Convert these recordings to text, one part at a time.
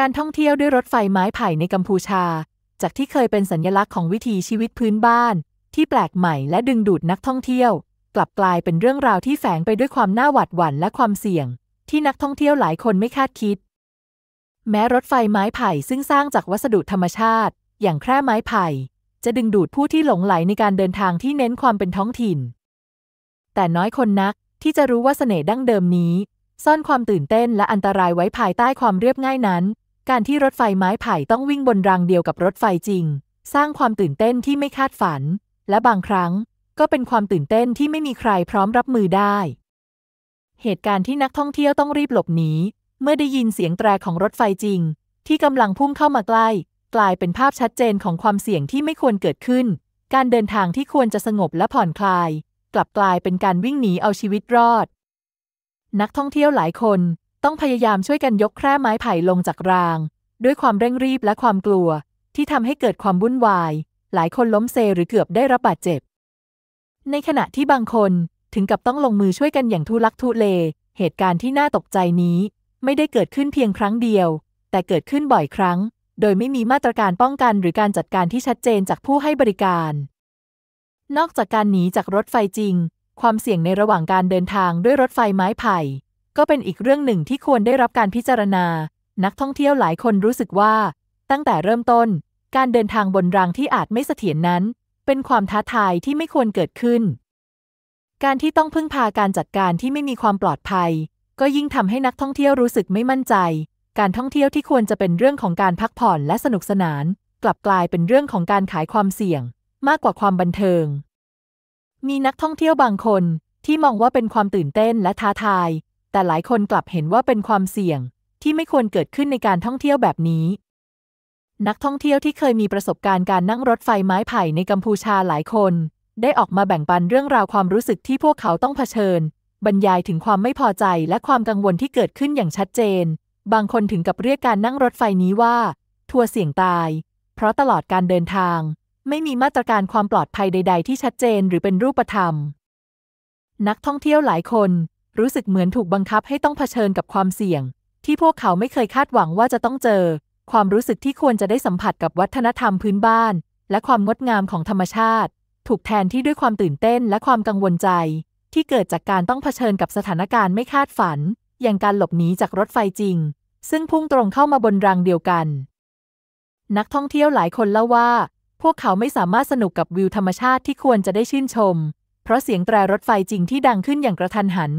การท่องเที่ยวด้วยรถไฟไม้ไผ่ในกัมพูชา จากที่เคยเป็นสัญลักษณ์ของวิถีชีวิตพื้นบ้านที่แปลกใหม่และดึงดูดนักท่องเที่ยว กลับกลายเป็นเรื่องราวที่แฝงไปด้วยความน่าหวาดหวั่นและความเสี่ยง ที่นักท่องเที่ยวหลายคนไม่คาดคิด แม้รถไฟไม้ไผ่ซึ่งสร้างจากวัสดุธรรมชาติอย่างแคร่ไม้ไผ่ จะดึงดูดผู้ที่หลงไหลในการเดินทางที่เน้นความเป็นท้องถิ่น แต่น้อยคนนักที่จะรู้ว่าเสน่ห์ดั้งเดิมนี้ ซ่อนความตื่นเต้นและอันตรายไว้ภายใต้ความเรียบง่ายนั้นการที่รถไฟไม้ไผ่ต้องวิ่งบนรางเดียวกับรถไฟจริง สร้างความตื่นเต้นที่ไม่คาดฝัน และบางครั้ง ก็เป็นความตื่นเต้นที่ไม่มีใครพร้อมรับมือได้ เหตุการณ์ที่นักท่องเที่ยวต้องรีบหลบหนีเมื่อได้ยินเสียงแตรของรถไฟจริง ที่กำลังพุ่งเข้ามาใกล้ กลายเป็นภาพชัดเจนของความเสี่ยงที่ไม่ควรเกิดขึ้น การเดินทางที่ควรจะสงบและผ่อนคลาย กลับกลายเป็นการวิ่งหนีเอาชีวิตรอด นักท่องเที่ยวหลายคนต้องพยายามช่วยกันยกแคร่ไม้ไผ่ลงจากราง ด้วยความเร่งรีบและความกลัว ที่ทำให้เกิดความวุ่นวาย หลายคนล้มเซหรือเกือบได้รับบาดเจ็บ ในขณะที่บางคนถึงกับต้องลงมือช่วยกันอย่างทุลักทุเล เหตุการณ์ที่น่าตกใจนี้ ไม่ได้เกิดขึ้นเพียงครั้งเดียว แต่เกิดขึ้นบ่อยครั้ง โดยไม่มีมาตรการป้องกันหรือการจัดการที่ชัดเจนจากผู้ให้บริการ นอกจากการหนีจากรถไฟจริง ความเสี่ยงในระหว่างการเดินทางด้วยรถไฟไม้ไผ่ก็เป็นอีกเรื่องหนึ่งที่ควรได้รับการพิจารณา นักท่องเที่ยวหลายคนรู้สึกว่า ตั้งแต่เริ่มต้น การเดินทางบนรางที่อาจไม่เสถียรนนั้น เป็นความท้าทายที่ไม่ควรเกิดขึ้น การที่ต้องพึ่งพาการจัดการที่ไม่มีความปลอดภัย ก็ยิ่งทำให้นักท่องเที่ยวรู้สึกไม่มั่นใจ การท่องเที่ยวที่ควรจะเป็นเรื่องของการพักผ่อนและสนุกสนาน กลับกลายเป็นเรื่องของการขายความเสี่ยง มากกว่าความบันเทิง มีนักท่องเที่ยวบางคนที่มองว่าเป็นความตื่นเต้นและท้าทายแต่หลายคนกลับเห็นว่าเป็นความเสี่ยง ที่ไม่ควรเกิดขึ้นในการท่องเที่ยวแบบนี้ นักท่องเที่ยวที่เคยมีประสบการณ์การนั่งรถไฟไม้ไผ่ในกัมพูชาหลายคน ได้ออกมาแบ่งปันเรื่องราวความรู้สึกที่พวกเขาต้องเผชิญ บรรยายถึงความไม่พอใจและความกังวลที่เกิดขึ้นอย่างชัดเจน บางคนถึงกับเรียกการนั่งรถไฟนี้ว่า ทัวร์เสี่ยงตาย เพราะตลอดการเดินทาง ไม่มีมาตรการความปลอดภัยใด ๆ ที่ชัดเจนหรือเป็นรูปธรรม นักท่องเที่ยวหลายคนรู้สึกเหมือนถูกบังคับให้ต้องเผชิญกับความเสี่ยง ที่พวกเขาไม่เคยคาดหวังว่าจะต้องเจอ ความรู้สึกที่ควรจะได้สัมผัสกับวัฒนธรรมพื้นบ้าน และความงดงามของธรรมชาติ ถูกแทนที่ด้วยความตื่นเต้นและความกังวลใจ ที่เกิดจากการต้องเผชิญกับสถานการณ์ไม่คาดฝันอย่างการหลบหนีจากรถไฟจริง ซึ่งพุ่งตรงเข้ามาบนรางเดียวกัน นักท่องเที่ยวหลายคนเล่าว่า พวกเขาไม่สามารถสนุกกับวิวธรรมชาติที่ควรจะได้ชื่นชม เพราะเสียงแตรรถไฟจริงที่ดังขึ้นอย่างกระทันหัน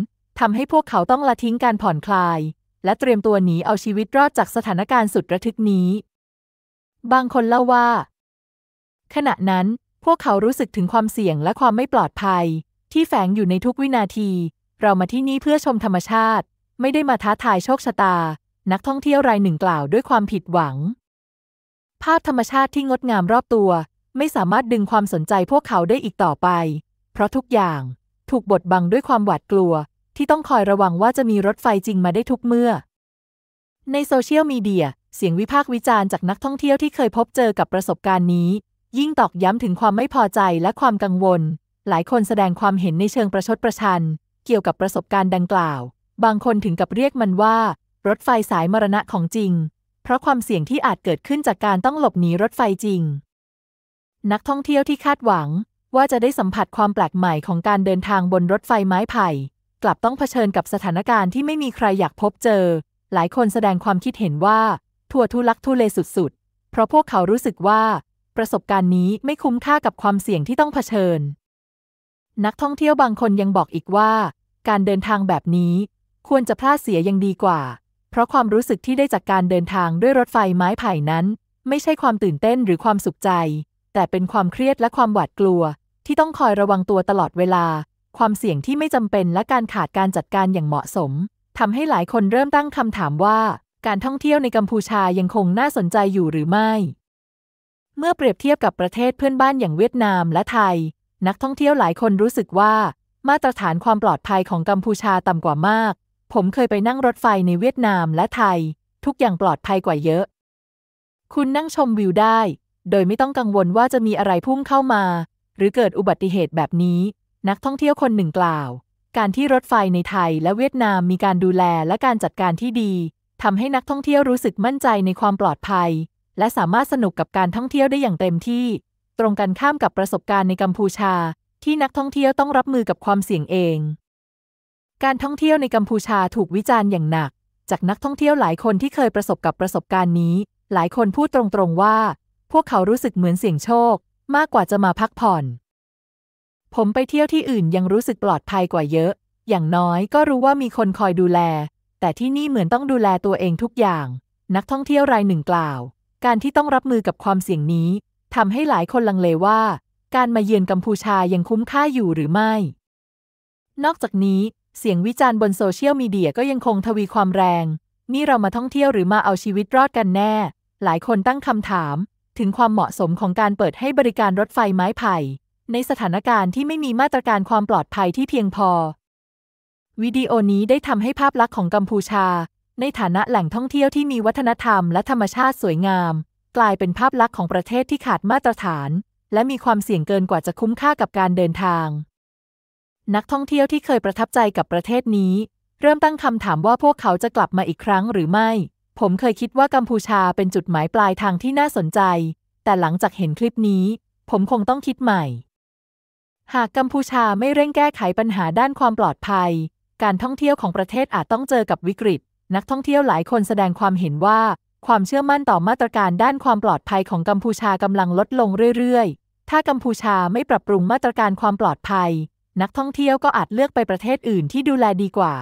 ทำให้พวกเขาต้องละทิ้งการผ่อนคลาย และเตรียมตัวหนีเอาชีวิตรอดจากสถานการณ์สุดระทึกนี้ บางคนเล่าว่า ขณะนั้น พวกเขารู้สึกถึงความเสี่ยงและความไม่ปลอดภัย ที่แฝงอยู่ในทุกวินาที เรามาที่นี่เพื่อชมธรรมชาติ ไม่ได้มาท้าทายโชคชะตา นักท่องเที่ยวรายหนึ่งกล่าวด้วยความผิดหวัง ภาพธรรมชาติที่งดงามรอบตัวไม่สามารถดึงความสนใจพวกเขาได้อีกต่อไป เพราะทุกอย่างถูกบดบังด้วยความหวาดกลัวที่ต้องคอยระวังว่าจะมีรถไฟจริงมาได้ทุกเมื่อ ในโซเชียลมีเดีย เสียงวิพากษ์วิจารณ์จากนักท่องเที่ยวที่เคยพบเจอกับประสบการณ์นี้ ยิ่งตอกย้ำถึงความไม่พอใจและความกังวล หลายคนแสดงความเห็นในเชิงประชดประชัน เกี่ยวกับประสบการณ์ดังกล่าว บางคนถึงกับเรียกมันว่า รถไฟสายมรณะของจริง เพราะความเสี่ยงที่อาจเกิดขึ้นจากการต้องหลบหนีรถไฟจริง นักท่องเที่ยวที่คาดหวัง ว่าจะได้สัมผัสความแปลกใหม่ของการเดินทางบนรถไฟไม้ไผ่ลับต้องเผชิญกับสถานการณ์ที่ไม่มีใครอยากพบเจอ หลายคนแสดงความคิดเห็นว่า ทัวทุลักทุเลสุดๆ เพราะพวกเขารู้สึกว่า ประสบการณ์นี้ไม่คุ้มค่ากับความเสี่ยงที่ต้องเผชิญ นักท่องเที่ยวบางคนยังบอกอีกว่า การเดินทางแบบนี้ควรจะพลาดเสียยังดีกว่า เพราะความรู้สึกที่ได้จากการเดินทางด้วยรถไฟไม้ไผ่นั้น ไม่ใช่ความตื่นเต้นหรือความสุขใจ แต่เป็นความเครียดและความหวาดกลัว ที่ต้องคอยระวังตัวตลอดเวลาความเสี่ยงที่ไม่จำเป็นและการขาดการจัดการอย่างเหมาะสมทำให้หลายคนเริ่มตั้งคำถามว่าการท่องเที่ยวในกัมพูชายังคงน่าสนใจอยู่หรือไม่ เมื่อเปรียบเทียบกับประเทศเพื่อนบ้านอย่างเวียดนามและไทย นักท่องเที่ยวหลายคนรู้สึกว่า มาตรฐานความปลอดภัยของกัมพูชาต่ำกว่ามาก ผมเคยไปนั่งรถไฟในเวียดนามและไทย ทุกอย่างปลอดภัยกว่าเยอะ คุณนั่งชมวิวได้ โดยไม่ต้องกังวลว่าจะมีอะไรพุ่งเข้ามา หรือเกิดอุบัติเหตุแบบนี้นักท่องเที่ยวคนหนึ่งกล่าว การที่รถไฟในไทยและเวียดนามมีการดูแลและการจัดการที่ดีทำให้นักท่องเที่ยวรู้สึกมั่นใจในความปลอดภัย และสามารถสนุกกับการท่องเที่ยวได้อย่างเต็มที่ ตรงกันข้ามกับประสบการณ์ในกัมพูชา ที่นักท่องเที่ยวต้องรับมือกับความเสี่ยงเอง การท่องเที่ยวในกัมพูชาถูกวิจารณ์อย่างหนัก จากนักท่องเที่ยวหลายคนที่เคยประสบกับประสบการณ์นี้ หลายคนพูดตรงๆว่า พวกเขารู้สึกเหมือนเสี่ยงโชค มากกว่าจะมาพักผ่อนผมไปเที่ยวที่อื่นยังรู้สึกปลอดภัยกว่าเยอะ อย่างน้อยก็รู้ว่ามีคนคอยดูแล แต่ที่นี่เหมือนต้องดูแลตัวเองทุกอย่าง นักท่องเที่ยวรายหนึ่งกล่าว การที่ต้องรับมือกับความเสี่ยงนี้ทำให้หลายคนลังเลว่า การมาเยือนกัมพูชายังคุ้มค่าอยู่หรือไม่ นอกจากนี้ เสียงวิจารณ์บนโซเชียลมีเดียก็ยังคงทวีความแรง นี่เรามาท่องเที่ยวหรือมาเอาชีวิตรอดกันแน่ หลายคนตั้งคำถาม ถึงความเหมาะสมของการเปิดให้บริการรถไฟไม้ไผ่ในสถานการณ์ที่ไม่มีมาตรการความปลอดภัยที่เพียงพอ วิดีโอนี้ได้ทำให้ภาพลักษณ์ของกัมพูชา ในฐานะแหล่งท่องเที่ยวที่มีวัฒนธรรมและธรรมชาติสวยงาม กลายเป็นภาพลักษณ์ของประเทศที่ขาดมาตรฐาน และมีความเสี่ยงเกินกว่าจะคุ้มค่ากับการเดินทาง นักท่องเที่ยวที่เคยประทับใจกับประเทศนี้ เริ่มตั้งคำถามว่าพวกเขาจะกลับมาอีกครั้งหรือไม่ ผมเคยคิดว่ากัมพูชาเป็นจุดหมายปลายทางที่น่าสนใจ แต่หลังจากเห็นคลิปนี้ ผมคงต้องคิดใหม่หากกัมพูชาไม่เร่งแก้ไขปัญหาด้านความปลอดภัย การท่องเที่ยวของประเทศอาจต้องเจอกับวิกฤต นักท่องเที่ยวหลายคนแสดงความเห็นว่า ความเชื่อมั่นต่อมาตรการด้านความปลอดภัยของกัมพูชากำลังลดลงเรื่อยๆ ถ้ากัมพูชาไม่ปรับปรุงมาตรการความปลอดภัย นักท่องเที่ยวก็อาจเลือกไปประเทศอื่นที่ดูแลดีกว่า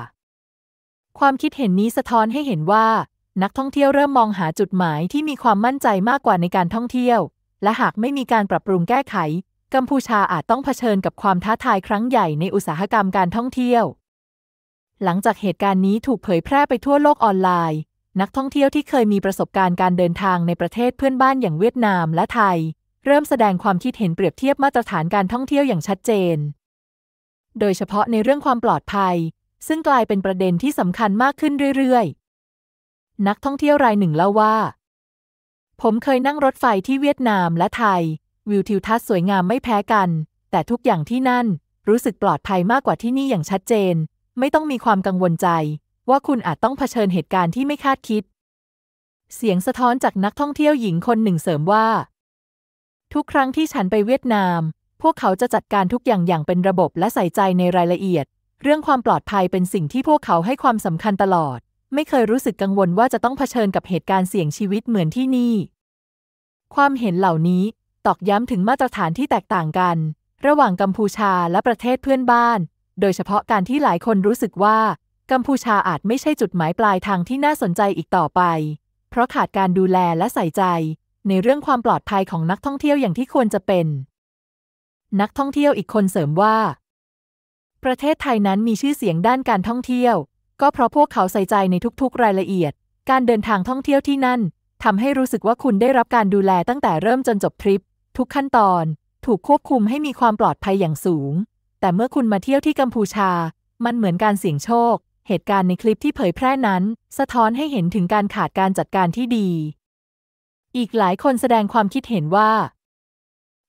ความคิดเห็นนี้สะท้อนให้เห็นว่า นักท่องเที่ยวเริ่มมองหาจุดหมายที่มีความมั่นใจมากกว่าในการท่องเที่ยว และหากไม่มีการปรับปรุงแก้ไขกัมพูชาอาจต้องเผชิญกับความท้าทายครั้งใหญ่ในอุตสาหกรรมการท่องเที่ยว หลังจากเหตุการณ์นี้ถูกเผยแพร่ไปทั่วโลกออนไลน์ นักท่องเที่ยวที่เคยมีประสบการณ์การเดินทางในประเทศเพื่อนบ้านอย่างเวียดนามและไทย เริ่มแสดงความคิดเห็นเปรียบเทียบมาตรฐานการท่องเที่ยวอย่างชัดเจน โดยเฉพาะในเรื่องความปลอดภัย ซึ่งกลายเป็นประเด็นที่สำคัญมากขึ้นเรื่อยๆ นักท่องเที่ยวรายหนึ่งเล่าว่า ผมเคยนั่งรถไฟที่เวียดนามและไทยวิวทิวทัศน์สวยงามไม่แพ้กัน แต่ทุกอย่างที่นั่น รู้สึกปลอดภัยมากกว่าที่นี่อย่างชัดเจน ไม่ต้องมีความกังวลใจ ว่าคุณอาจต้องเผชิญเหตุการณ์ที่ไม่คาดคิด เสียงสะท้อนจากนักท่องเที่ยวหญิงคนหนึ่งเสริมว่า ทุกครั้งที่ฉันไปเวียดนาม พวกเขาจะจัดการทุกอย่างอย่างเป็นระบบและใส่ใจในรายละเอียด เรื่องความปลอดภัยเป็นสิ่งที่พวกเขาให้ความสำคัญตลอด ไม่เคยรู้สึกกังวลว่าจะต้องเผชิญกับเหตุการณ์เสี่ยงชีวิตเหมือนที่นี่ ความเห็นเหล่านี้ตอกย้ำถึงมาตรฐานที่แตกต่างกัน ระหว่างกัมพูชาและประเทศเพื่อนบ้าน โดยเฉพาะการที่หลายคนรู้สึกว่า กัมพูชาอาจไม่ใช่จุดหมายปลายทางที่น่าสนใจอีกต่อไป เพราะขาดการดูแลและใส่ใจ ในเรื่องความปลอดภัยของนักท่องเที่ยวอย่างที่ควรจะเป็น นักท่องเที่ยวอีกคนเสริมว่า ประเทศไทยนั้นมีชื่อเสียงด้านการท่องเที่ยว ก็เพราะพวกเขาใส่ใจในทุกๆรายละเอียด การเดินทางท่องเที่ยวที่นั่นทำให้รู้สึกว่าคุณได้รับการดูแลตั้งแต่เริ่มจนจบทริปทุกขั้นตอนถูกควบคุมให้มีความปลอดภัยอย่างสูง แต่เมื่อคุณมาเที่ยวที่กัมพูชา มันเหมือนการเสี่ยงโชค เหตุการณ์ในคลิปที่เผยแพร่นั้น สะท้อนให้เห็นถึงการขาดการจัดการที่ดี อีกหลายคนแสดงความคิดเห็นว่า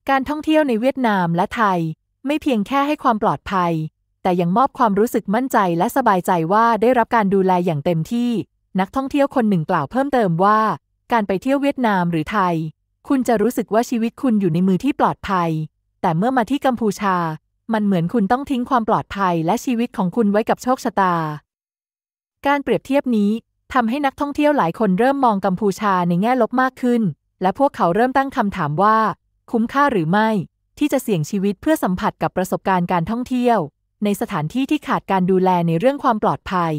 การท่องเที่ยวในเวียดนามและไทยไม่เพียงแค่ให้ความปลอดภัย แต่ยังมอบความรู้สึกมั่นใจและสบายใจว่าได้รับการดูแลอย่างเต็มที่ นักท่องเที่ยวคนหนึ่งกล่าวเพิ่มเติมว่า การไปเที่ยวเวียดนามหรือไทยคุณจะรู้สึกว่าชีวิตคุณอยู่ในมือที่ปลอดภัย แต่เมื่อมาที่กัมพูชา มันเหมือนคุณต้องทิ้งความปลอดภัยและชีวิตของคุณไว้กับโชคชะตา การเปรียบเทียบนี้ทำให้นักท่องเที่ยวหลายคนเริ่มมองกัมพูชาในแง่ลบมากขึ้น และพวกเขาเริ่มตั้งคำถามว่า คุ้มค่าหรือไม่ ที่จะเสี่ยงชีวิตเพื่อสัมผัสกับประสบการณ์การท่องเที่ยว ในสถานที่ที่ขาดการดูแลในเรื่องความปลอดภัย